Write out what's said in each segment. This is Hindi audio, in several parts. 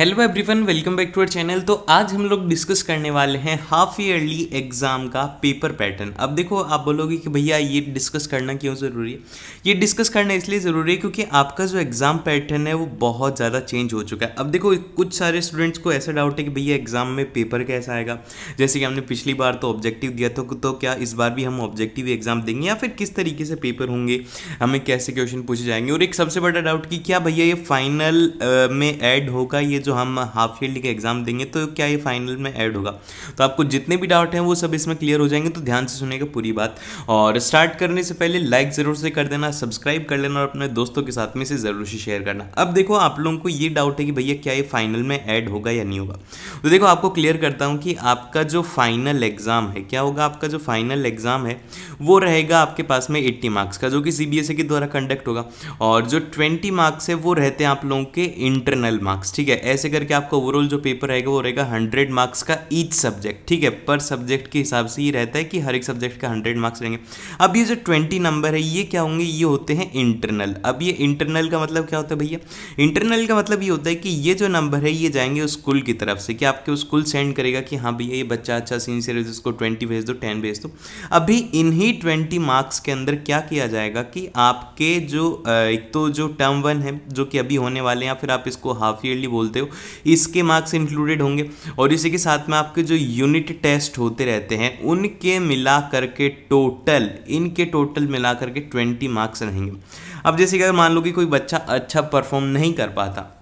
hello everyone welcome back to our channel तो आज हम लोग डिस्कस करने वाले हैं हाफ ईयरली एग्जाम का पेपर पैटर्न अब देखो आप बोलोगे कि भैया ये डिस्कस करना क्यों ज़रूरी है ये डिस्कस करना इसलिए ज़रूरी है क्योंकि आपका जो एग्ज़ाम पैटर्न है वो बहुत ज़्यादा चेंज हो चुका है अब देखो कुछ सारे स्टूडेंट्स को ऐसा डाउट है कि भैया एग्ज़ाम में पेपर कैसा आएगा जैसे कि हमने पिछली बार तो ऑब्जेक्टिव दिया था तो क्या इस बार भी हम ऑब्जेक्टिव एग्ज़ाम देंगे या फिर किस तरीके से पेपर होंगे हमें कैसे क्वेश्चन पूछे जाएंगे और एक सबसे बड़ा डाउट कि क्या भैया ये फाइनल में एड होगा ये जो हम हाफ फील्ड के एग्ज़ाम देंगे तो क्या ये फाइनल में ऐड होगा तो आपको जितने भी डाउट हैं वो सब इसमें क्लियर हो जाएंगे तो ध्यान से सुनेगा पूरी बात और स्टार्ट करने से पहले लाइक ज़रूर से कर देना सब्सक्राइब कर लेना और अपने दोस्तों के साथ में इसे ज़रूर से शेयर करना अब देखो आप लोगों को ये डाउट है कि भैया क्या ये फाइनल में ऐड होगा या नहीं होगा तो देखो आपको क्लियर करता हूँ कि आपका जो फाइनल एग्ज़ाम है क्या होगा आपका जो फाइनल एग्ज़ाम है वो रहेगा आपके पास में एट्टी मार्क्स का जो कि सी e के द्वारा कंडक्ट होगा और जो ट्वेंटी मार्क्स है वो रहते हैं आप लोगों के इंटरनल मार्क्स ठीक है ऐसे करके आपका ओवरऑल जो पेपर रहेगा वो रहेगा हंड्रेड मार्क्स का ईच सब्जेक्ट ठीक है पर सब्जेक्ट के हिसाब से ही रहता है कि हर एक सब्जेक्ट का हंड्रेड मार्क्स रहेंगे अब ये जो ट्वेंटी नंबर है ये क्या होंगे ये होते हैं इंटरनल अब ये इंटरनल का मतलब क्या होता है भैया इंटरनल का मतलब ये होता है कि ये जो नंबर है ये जाएंगे उस स्कूल की तरफ से कि आपके उस स्कूल सेंड करेगा कि हाँ भैया ये बच्चा अच्छा सीनियर है जिसको ट्वेंटी भेज दो टेन भेज दो अभी इन्हीं ट्वेंटी मार्क्स के अंदर क्या किया जाएगा कि आपके जो एक तो जो टर्म वन है जो कि अभी होने वाले हैं या फिर आप इसको हाफ ईयरली बोलते हो हो इसके मार्क्स इंक्लूडेड होंगे और इसी के साथ में आपके जो यूनिट टेस्ट होते रहते हैं उनके मिला करके टोटल इनके टोटल मिला करके ट्वेंटी मार्क्स रहेंगे अब जैसे कि अगर मान लो कि कोई बच्चा अच्छा परफॉर्म नहीं कर पाता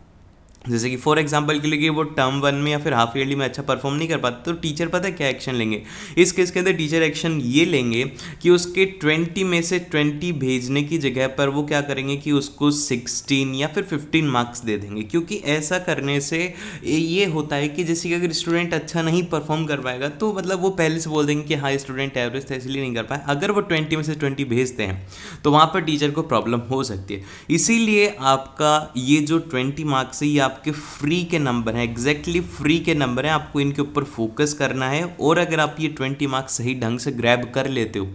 जैसे कि फॉर एग्जाम्पल के लिए वो टर्म वन में या फिर हाफ ईयरली में अच्छा परफॉर्म नहीं कर पाता तो टीचर पता है क्या एक्शन लेंगे इस केस के अंदर टीचर एक्शन ये लेंगे कि उसके ट्वेंटी में से ट्वेंटी भेजने की जगह पर वो क्या करेंगे कि उसको सिक्सटीन या फिर फिफ्टीन मार्क्स दे देंगे क्योंकि ऐसा करने से ये होता है कि जैसे कि अगर स्टूडेंट अच्छा नहीं परफॉर्म कर पाएगा तो मतलब वो पहले से बोल देंगे कि हाँ स्टूडेंट एवरेज था इसलिए नहीं कर पाए अगर वो ट्वेंटी में से ट्वेंटी भेजते हैं तो वहाँ पर टीचर को प्रॉब्लम हो सकती है इसीलिए आपका ये जो ट्वेंटी मार्क्स है ये आप आपके फ्री के नंबर हैं एग्जैक्टली फ्री के नंबर हैं आपको इनके ऊपर फोकस करना है और अगर आप ये ट्वेंटी मार्क्स सही ढंग से ग्रैब कर लेते हो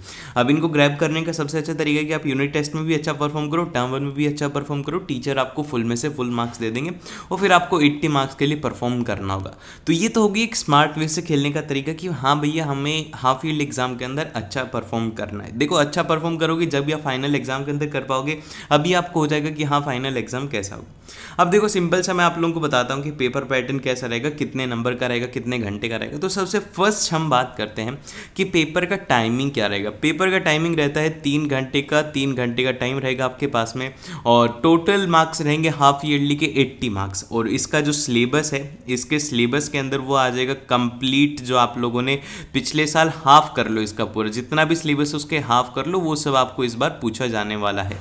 अब इनको ग्रैब करने का सबसे अच्छा तरीका है कि आप यूनिट टेस्ट में भी अच्छा परफॉर्म करो टर्म वन में भी अच्छा परफॉर्म करो टीचर आपको फुल में से फुल मार्क्स दे देंगे और फिर आपको एट्टी मार्क्स के लिए परफॉर्म करना होगा तो ये तो होगी एक स्मार्ट वे से खेलने का तरीका कि हाँ भैया हमें हाफ ईल्ड एग्जाम के अंदर अच्छा परफॉर्म करना है देखो अच्छा परफॉर्म करोगे जब भी आप फाइनल एग्जाम के अंदर कर पाओगे अभी आपको हो जाएगा कि हाँ फाइनल एग्जाम कैसा होगा अब देखो सिंपल सा मैं आप लोगों को बताता हूँ कि पेपर पैटर्न कैसा रहेगा कितने नंबर का रहेगा कितने घंटे का रहेगा तो सबसे फर्स्ट हम बात करते हैं कि पेपर का टाइमिंग क्या रहेगा पेपर का टाइमिंग रहता है तीन घंटे का तीन घंटे का टाइम रहेगा आपके पास में और टोटल मार्क्स रहेंगे हाफ ईयरली के एट्टी मार्क्स और इसका जो सिलेबस है इसके सिलेबस के अंदर वो आ जाएगा कंप्लीट जो आप लोगों ने पिछले साल हाफ कर लो इसका पूरा जितना भी सिलेबस उसके हाफ कर लो वो सब आपको इस बार पूछा जाने वाला है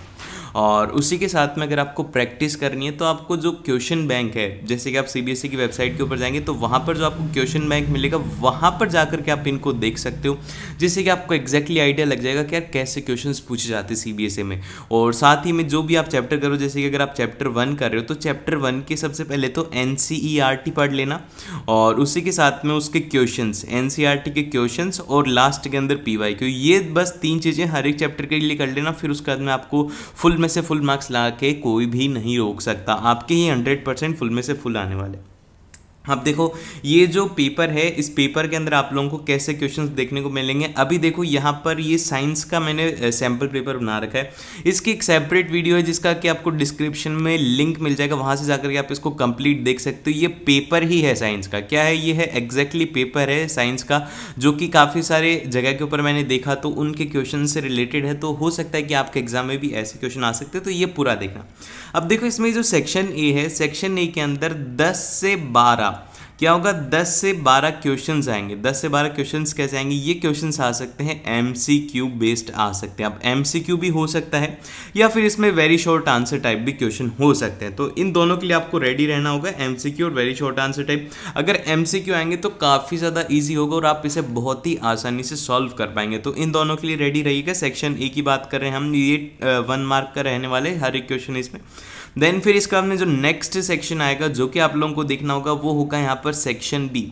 और उसी के साथ में अगर आपको प्रैक्टिस करनी है तो आपको जो क्वेश्चन बैंक है जैसे कि आप सी e की वेबसाइट के ऊपर जाएंगे तो वहाँ पर जो आपको क्वेश्चन बैंक मिलेगा वहाँ पर जा के आप इनको देख सकते हो जिससे कि आपको एक्जैक्टली आइडिया लग जाएगा कि यार कैसे क्वेश्चन पूछे जाते हैं सी e में और साथ ही में जो भी आप चैप्टर करो जैसे कि अगर आप चैप्टर वन कर रहे हो तो चैप्टर वन के सबसे पहले तो एन e पढ़ लेना और उसी के साथ में उसके क्वेश्चन एन के क्वेश्चन और लास्ट के अंदर पी क्यों ये बस तीन चीज़ें हर एक चैप्टर के लिए कर लेना फिर उसके बाद में आपको फुल में से फुल मार्क्स ला के कोई भी नहीं रोक सकता आपके ही हंड्रेड परसेंट फुल में से फुल आने वाले अब देखो ये जो पेपर है इस पेपर के अंदर आप लोगों को कैसे क्वेश्चंस देखने को मिलेंगे अभी देखो यहाँ पर ये साइंस का मैंने सैम्पल पेपर बना रखा है इसकी एक सेपरेट वीडियो है जिसका कि आपको डिस्क्रिप्शन में लिंक मिल जाएगा वहाँ से जाकर के आप इसको कंप्लीट देख सकते हो ये पेपर ही है साइंस का क्या है ये है एग्जैक्टली पेपर है साइंस का जो कि काफ़ी सारे जगह के ऊपर मैंने देखा तो उनके क्वेश्चन से रिलेटेड है तो हो सकता है कि आपके एग्जाम में भी ऐसे क्वेश्चन आ सकते हैं तो ये पूरा देखना अब देखो इसमें जो सेक्शन ए है सेक्शन ए के अंदर दस से बारह क्या होगा 10 से 12 क्वेश्चंस आएंगे 10 से 12 क्वेश्चंस कैसे आएंगे ये क्वेश्चंस आ सकते हैं एमसीक्यू बेस्ड आ सकते हैं अब एमसीक्यू भी हो सकता है या फिर इसमें वेरी शॉर्ट आंसर टाइप भी क्वेश्चन हो सकते हैं तो इन दोनों के लिए आपको रेडी रहना होगा एमसीक्यू और वेरी शॉर्ट आंसर टाइप अगर क्यू आएंगे तो काफ़ी ज़्यादा ईजी होगा और आप इसे बहुत ही आसानी से सॉल्व कर पाएंगे तो इन दोनों के लिए रेडी रहिएगा सेक्शन ए की बात कर रहे हैं हम ये वन मार्क का रहने वाले हर एक क्वेश्चन इसमें देन फिर इसका में जो नेक्स्ट सेक्शन आएगा जो कि आप लोगों को देखना होगा वो होगा यहाँ पर सेक्शन बी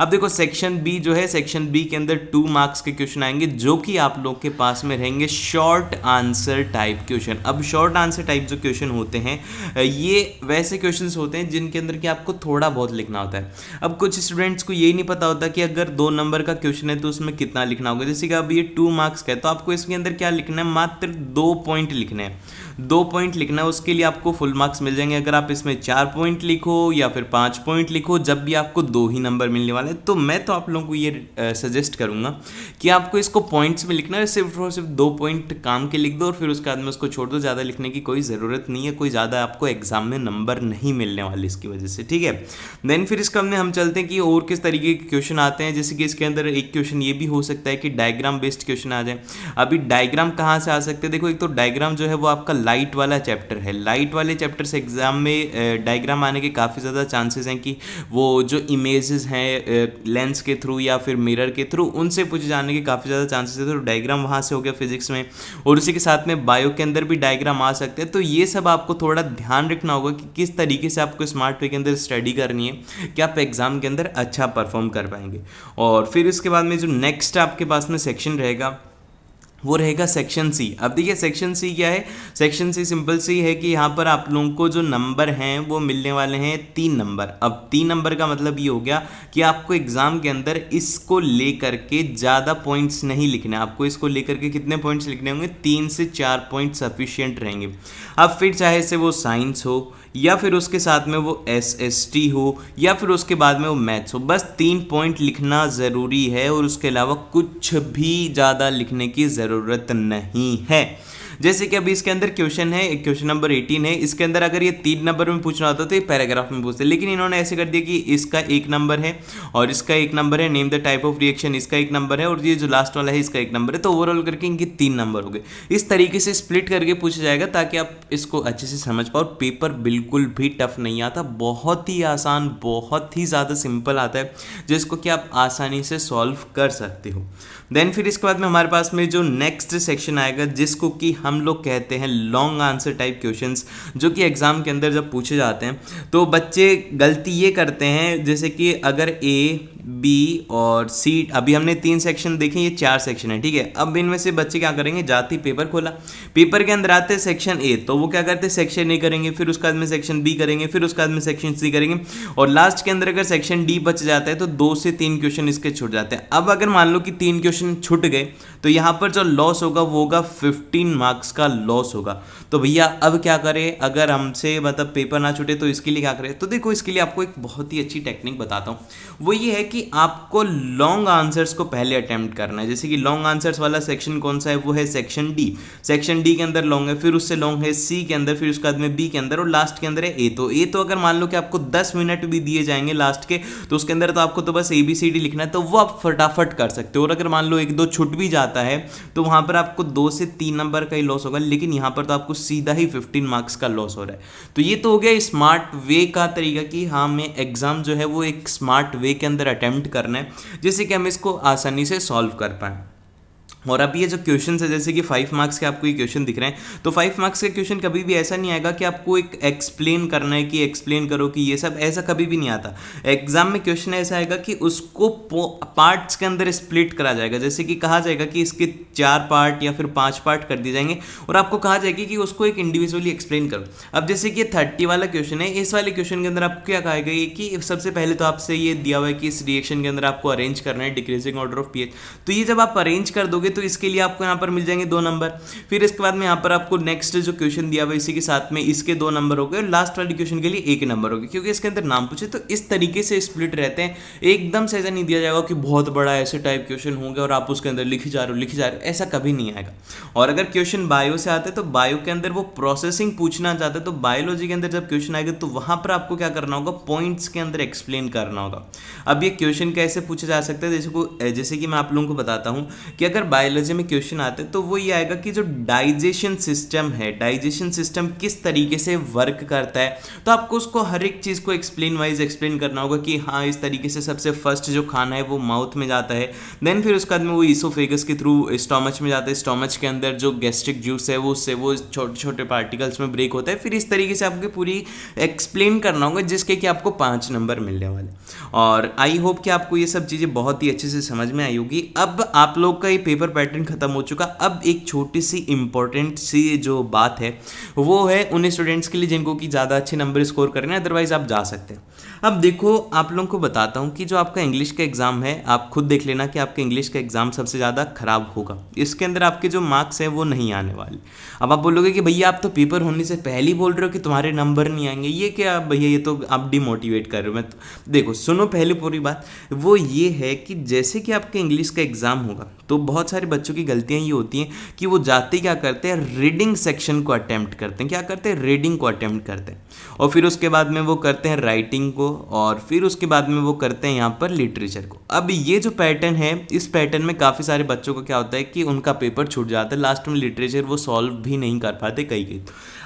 अब देखो सेक्शन बी जो है सेक्शन बी के अंदर टू मार्क्स के क्वेश्चन आएंगे जो कि आप लोग के पास में रहेंगे शॉर्ट आंसर टाइप क्वेश्चन अब शॉर्ट आंसर टाइप जो क्वेश्चन होते हैं ये वैसे क्वेश्चन होते हैं जिनके अंदर कि आपको थोड़ा बहुत लिखना होता है अब कुछ स्टूडेंट्स को ये नहीं पता होता कि अगर दो नंबर का क्वेश्चन है तो उसमें कितना लिखना होगा जैसे कि अब ये टू मार्क्स का है तो आपको इसके अंदर क्या लिखना है मात्र दो पॉइंट लिखना है दो पॉइंट लिखना है उसके लिए आपको फुल मार्क्स मिल जाएंगे अगर आप इसमें चार पॉइंट लिखो या फिर पाँच पॉइंट लिखो जब भी आपको दो ही नंबर मिलने वाले हैं तो मैं तो आप लोगों को ये सजेस्ट करूँगा कि आपको इसको पॉइंट्स में लिखना है सिर्फ और सिर्फ दो पॉइंट काम के लिख दो और फिर उसके बाद में उसको छोड़ दो ज़्यादा लिखने की कोई ज़रूरत नहीं है कोई ज़्यादा आपको एग्जाम में नंबर नहीं मिलने वाले इसकी वजह से ठीक है देन फिर इसका हमने हम चलते हैं कि और किस तरीके के क्वेश्चन आते हैं जैसे कि इसके अंदर एक क्वेश्चन ये भी हो सकता है कि डायग्राम बेस्ड क्वेश्चन आ जाए अभी डायग्राम कहाँ से आ सकते हैं देखो एक तो डायग्राम जो है वो आपका लाइट वाला चैप्टर है लाइट वाले चैप्टर से एग्ज़ाम में डायग्राम आने के काफ़ी ज़्यादा चांसेस हैं कि वो जो इमेजेस हैं लेंस के थ्रू या फिर मिरर के थ्रू उनसे पूछे जाने के काफ़ी ज़्यादा चांसेस है तो डायग्राम वहाँ से हो गया फिजिक्स में और उसी के साथ में बायो के अंदर भी डायग्राम आ सकते हैं तो ये सब आपको थोड़ा ध्यान रखना होगा कि किस तरीके से आपको स्मार्ट वे के अंदर स्टडी करनी है कि आप एग्ज़ाम के अंदर अच्छा परफॉर्म कर पाएंगे और फिर उसके बाद में जो नेक्स्ट आपके पास में सेक्शन रहेगा वो रहेगा सेक्शन सी अब देखिए सेक्शन सी क्या है सेक्शन सी सिंपल सी है कि यहाँ पर आप लोगों को जो नंबर हैं वो मिलने वाले हैं तीन नंबर अब तीन नंबर का मतलब ये हो गया कि आपको एग्ज़ाम के अंदर इसको लेकर के ज़्यादा पॉइंट्स नहीं लिखने आपको इसको लेकर के कितने पॉइंट्स लिखने होंगे तीन से चार पॉइंट सफिशियंट रहेंगे अब फिर चाहे से वो साइंस हो या फिर उसके साथ में वो एस एस टी हो या फिर उसके बाद में वो मैथ्स हो बस तीन पॉइंट लिखना ज़रूरी है और उसके अलावा कुछ भी ज़्यादा लिखने की ज़रूरत नहीं है जैसे कि अभी इसके अंदर क्वेश्चन है क्वेश्चन नंबर एटीन है इसके अंदर अगर ये तीन नंबर में पूछना होता तो ये पैराग्राफ में पूछते लेकिन इन्होंने ऐसे कर दिया कि इसका एक नंबर है और इसका एक नंबर है name the type of reaction इसका एक नंबर है और ये जो लास्ट वाला है इसका एक नंबर है तो ओवरऑल करके इनके तीन नंबर हो गए इस तरीके से स्प्लिट करके पूछा जाएगा ताकि आप इसको अच्छे से समझ पाओ पेपर बिल्कुल भी टफ नहीं आता बहुत ही आसान बहुत ही ज़्यादा सिंपल आता है जिसको कि आप आसानी से सॉल्व कर सकते हो देन फिर इसके बाद में हमारे पास में जो नेक्स्ट सेक्शन आएगा जिसको कि हम लोग कहते हैं लॉन्ग आंसर टाइप क्वेश्चन जो कि एग्ज़ाम के अंदर जब पूछे जाते हैं तो बच्चे गलती ये करते हैं जैसे कि अगर ए बी और सी अभी हमने तीन सेक्शन देखे ये चार सेक्शन है ठीक है अब इनमें से बच्चे क्या करेंगे जाते ही पेपर खोला पेपर के अंदर आते सेक्शन ए तो वो क्या करते सेक्शन ए करेंगे फिर उसके बाद में सेक्शन बी करेंगे फिर उसके बाद में सेक्शन सी करेंगे और लास्ट के अंदर अगर सेक्शन डी बच जाता है तो दो से तीन क्वेश्चन इसके छूट जाते हैं अब अगर मान लो कि तीन क्वेश्चन छूट गए तो यहाँ पर जो लॉस होगा वो होगा फिफ्टीन मार्क्स का लॉस होगा तो भैया अब क्या करें अगर हमसे मतलब पेपर ना छूटे तो इसके लिए क्या करें तो देखो इसके लिए आपको एक बहुत ही अच्छी टेक्निक बताता हूँ वो ये है कि कि आपको लॉन्ग आंसर्स को पहले अटैम्प्ट करना है जैसे कि लॉन्ग आंसर्स वाला सेक्शन कौन सा है वो है सेक्शन डी सेक्शन डी के अंदर लॉन्ग है फिर उससे लॉन्ग है सी के अंदर फिर उसके बाद में बी के अंदर और लास्ट के अंदर है ए तो ए तो अगर मान लो कि आपको दस मिनट भी दिए जाएंगे लास्ट के तो उसके अंदर तो आपको तो बस ए बी सी डी लिखना है तो वो आप फटाफट कर सकते हो और अगर मान लो एक दो छुट भी जाता है तो वहाँ पर आपको दो से तीन नंबर का ही लॉस होगा लेकिन यहाँ पर तो आपको सीधा ही फिफ्टीन मार्क्स का लॉस हो रहा है तो ये तो हो गया स्मार्ट वे का तरीका कि हाँ मैं एग्जाम जो है वो एक स्मार्ट वे के अंदर अटैम्प अटैम्प्ट करना है जिससे कि हम इसको आसानी से सॉल्व कर पाएँ और अब ये जो क्वेश्चन है जैसे कि फाइव मार्क्स के आपको ये क्वेश्चन दिख रहे हैं तो फाइव मार्क्स के क्वेश्चन कभी भी ऐसा नहीं आएगा कि आपको एक एक्सप्लेन करना है कि एक्सप्लेन करो कि ये सब ऐसा कभी भी नहीं आता एग्जाम में क्वेश्चन ऐसा आएगा कि उसको पार्ट्स के अंदर स्प्लिट करा जाएगा जैसे कि कहा जाएगा कि इसके चार पार्ट या फिर पाँच पार्ट कर दिए जाएंगे और आपको कहा जाएगा कि उसको एक इंडिविजुअली एक्सप्लेन करो अब जैसे कि थर्टी वाला क्वेश्चन है इस वाले क्वेश्चन के अंदर आपको क्या कहा गया कि सबसे पहले तो आपसे ये दिया हुआ है कि इस रिएक्शन के अंदर आपको अरेंज करना है डिक्रीजिंग ऑर्डर ऑफ पी तो ये जब आप अरेंज कर दोगे तो इसके लिए आपको यहाँ पर मिल जाएंगे दो नंबर फिर इसके बाद में यहाँ पर आपको नेक्स्ट जो क्वेश्चन दिया हुआ इसी के साथ में इसके दो नंबर हो गए और लास्ट वाले क्वेश्चन के लिए एक नंबर हो गए क्योंकि इसके अंदर नाम पूछे तो इस तरीके से स्प्लिट रहते हैं एकदम से ऐसा नहीं दिया जाएगा कि बहुत बड़ा ऐसे टाइप क्वेश्चन होंगे और आप उसके अंदर लिखे जा रहे हो लिखे जा रहे हो ऐसा कभी नहीं आएगा और अगर क्वेश्चन बायो से आते तो बायो के अंदर वो प्रोसेसिंग पूछना चाहते तो बायोलॉजी के अंदर जब क्वेश्चन आएगा तो वहाँ पर आपको क्या करना होगा पॉइंट्स के अंदर एक्सप्लेन करना होगा अब ये क्वेश्चन कैसे पूछे जा सकते हैं जैसे को जैसे कि मैं आप लोगों को बताता हूँ कि अगर बायो बायोलॉजी में क्वेश्चन आते हैं तो वो ये आएगा कि जो डाइजेशन सिस्टम है डाइजेशन सिस्टम किस तरीके से वर्क करता है तो आपको उसको हर एक चीज़ को एक्सप्लेन वाइज एक्सप्लेन करना होगा कि हाँ इस तरीके से सबसे फर्स्ट जो खाना है वो माउथ में जाता है देन फिर उसके बाद में वो ईसोफेगस के थ्रू स्टोमच में जाता है स्टोमच के अंदर जो गैस्ट्रिक जूस है वो उससे वो छोटे छोटे पार्टिकल्स में ब्रेक होता है फिर इस तरीके से आपकी पूरी एक्सप्लेन करना होगा जिसके कि आपको पाँच नंबर मिलने वाले और आई होप कि आपको ये सब चीज़ें बहुत ही अच्छे से समझ में आई होगी अब आप लोग का ये पेपर रिवर पैटर्न ख़त्म हो चुका अब एक छोटी सी इंपॉर्टेंट सी जो बात है वो है उन स्टूडेंट्स के लिए जिनको कि ज़्यादा अच्छे नंबर स्कोर करने हैं अदरवाइज़ आप जा सकते हैं अब देखो आप लोगों को बताता हूँ कि जो आपका इंग्लिश का एग्ज़ाम है आप खुद देख लेना कि आपके इंग्लिश का एग्ज़ाम सबसे ज़्यादा ख़राब होगा इसके अंदर आपके जो मार्क्स हैं वो नहीं आने वाले अब आप बोलोगे कि भैया आप तो पेपर होने से पहले ही बोल रहे हो कि तुम्हारे नंबर नहीं आएंगे ये क्या भैया ये तो आप डिमोटिवेट कर रहे हो मैं तो देखो सुनो पहले पूरी बात वो ये है कि जैसे कि आपके इंग्लिश का एग्ज़ाम होगा तो बहुत सारे बच्चों की गलतियाँ ये होती हैं कि वो जाते क्या करते हैं रीडिंग सेक्शन को अटैम्प्ट करते हैं क्या करते हैं रीडिंग को अटैम्प्ट करते हैं और फिर उसके बाद में वो करते हैं राइटिंग को और फिर उसके बाद में वो करते हैं यहाँ पर लिटरेचर को अब ये जो पैटर्न है इस पैटर्न में काफ़ी सारे बच्चों का क्या होता है कि उनका पेपर छूट जाता है लास्ट में लिटरेचर वो सॉल्व भी नहीं कर पाते कई कई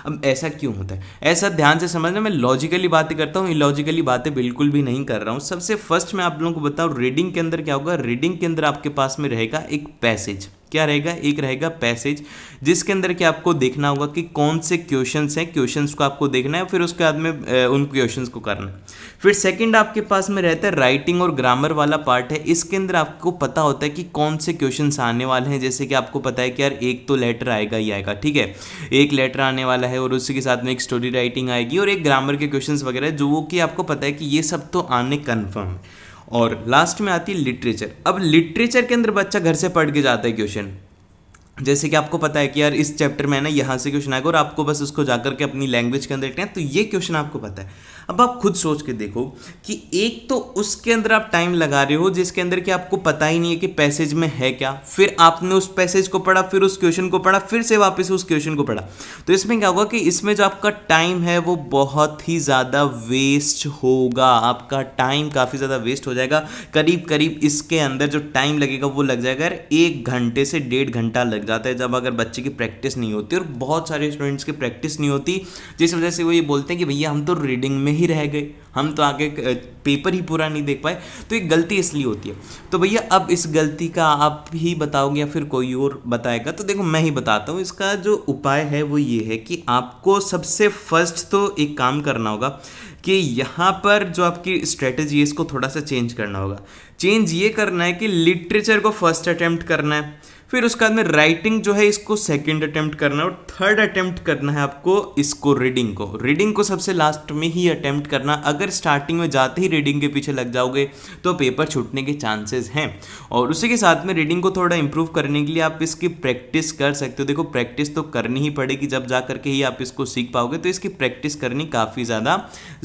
अब ऐसा क्यों होता है ऐसा ध्यान से समझना मैं लॉजिकली बातें करता हूँ इलॉजिकली बातें बिल्कुल भी नहीं कर रहा हूँ सबसे फर्स्ट मैं आप लोगों को बताऊँ रीडिंग के अंदर क्या होगा रीडिंग के अंदर आपके पास में रहेगा एक पैसेज क्या रहेगा एक रहेगा पैसेज जिसके अंदर कि आपको देखना होगा कि कौन से क्वेश्चन हैं क्वेश्चन को आपको देखना है फिर उसके बाद में उन क्वेश्चन को करना है फिर सेकेंड आपके पास में रहता है राइटिंग और ग्रामर वाला पार्ट है इसके अंदर आपको पता होता है कि कौन से क्वेश्चन आने वाले हैं जैसे कि आपको पता है कि यार एक तो लेटर आएगा ही आएगा ठीक है एक लेटर आने वाला है और उसी के साथ में एक स्टोरी राइटिंग आएगी और एक ग्रामर के क्वेश्चन वगैरह जो वो कि आपको पता है कि ये सब तो आने कन्फर्म है और लास्ट में आती है लिटरेचर अब लिटरेचर के अंदर बच्चा घर से पढ़ के जाता है क्वेश्चन जैसे कि आपको पता है कि यार इस चैप्टर में ना यहाँ से क्वेश्चन आएगा और आपको बस उसको जाकर के अपनी लैंग्वेज के अंदर लिखना है तो ये क्वेश्चन आपको पता है अब आप खुद सोच के देखो कि एक तो उसके अंदर आप टाइम लगा रहे हो जिसके अंदर कि आपको पता ही नहीं है कि पैसेज में है क्या फिर आपने उस पैसेज को पढ़ा फिर उस क्वेश्चन को पढ़ा फिर से वापस उस क्वेश्चन को पढ़ा तो इसमें क्या होगा कि इसमें जो आपका टाइम है वो बहुत ही ज़्यादा वेस्ट होगा आपका टाइम काफ़ी ज़्यादा वेस्ट हो जाएगा करीब करीब इसके अंदर जो टाइम लगेगा वो लग जाएगा एक घंटे से डेढ़ घंटा लग जाता है जब अगर बच्चे की प्रैक्टिस नहीं होती और बहुत सारे स्टूडेंट्स की प्रैक्टिस नहीं होती जिस वजह से वो ये बोलते हैं कि भैया हम तो रीडिंग में ही ही रह गए हम तो आगे पेपर ही पूरा नहीं देख पाए तो ये गलती इसलिए होती है तो भैया अब इस गलती का आप ही बताओगे या फिर कोई और बताएगा तो देखो मैं ही बताता हूँ इसका जो उपाय है वो ये है कि आपको सबसे फर्स्ट तो एक काम करना होगा कि यहाँ पर जो आपकी स्ट्रेटजी है इसको थोड़ा सा चेंज करना होगा चेंज ये करना है कि लिटरेचर को फर्स्ट अटैम्प्ट करना है फिर उसके बाद में राइटिंग जो है इसको सेकेंड अटैम्प्ट करना है और थर्ड अटैम्प्ट करना है आपको इसको रीडिंग को रीडिंग को सबसे लास्ट में ही अटैम्प्ट करना अगर स्टार्टिंग में जाते ही रीडिंग के पीछे लग जाओगे तो पेपर छूटने के चांसेस हैं और उसी के साथ में रीडिंग को थोड़ा इंप्रूव करने के लिए आप इसकी प्रैक्टिस कर सकते हो देखो प्रैक्टिस तो करनी ही पड़ेगी जब जा करके ही आप इसको सीख पाओगे तो इसकी प्रैक्टिस करनी काफ़ी ज़्यादा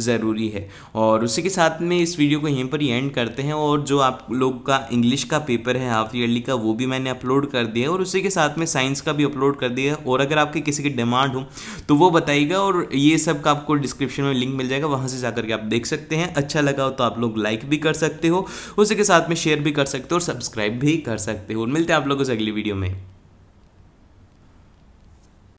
ज़रूरी है और उसी के साथ में इस वीडियो को यहीं पर ही एंड करते हैं और जो आप लोग का इंग्लिश का पेपर है हाफ ईयरली का वो भी मैंने अपलोड कर दिया है और उसी के साथ में साइंस का भी अपलोड कर दिया है और अगर आपके किसी की डिमांड हो तो वो बताइएगा और ये सब का आपको डिस्क्रिप्शन में लिंक मिल जाएगा वहाँ से जाकर के आप देख सकते हैं अच्छा लगा हो तो आप लोग लाइक भी कर सकते हो उसी के साथ में शेयर भी कर सकते हो और सब्सक्राइब भी कर सकते हो और मिलते हैं आप लोगों से अगली वीडियो में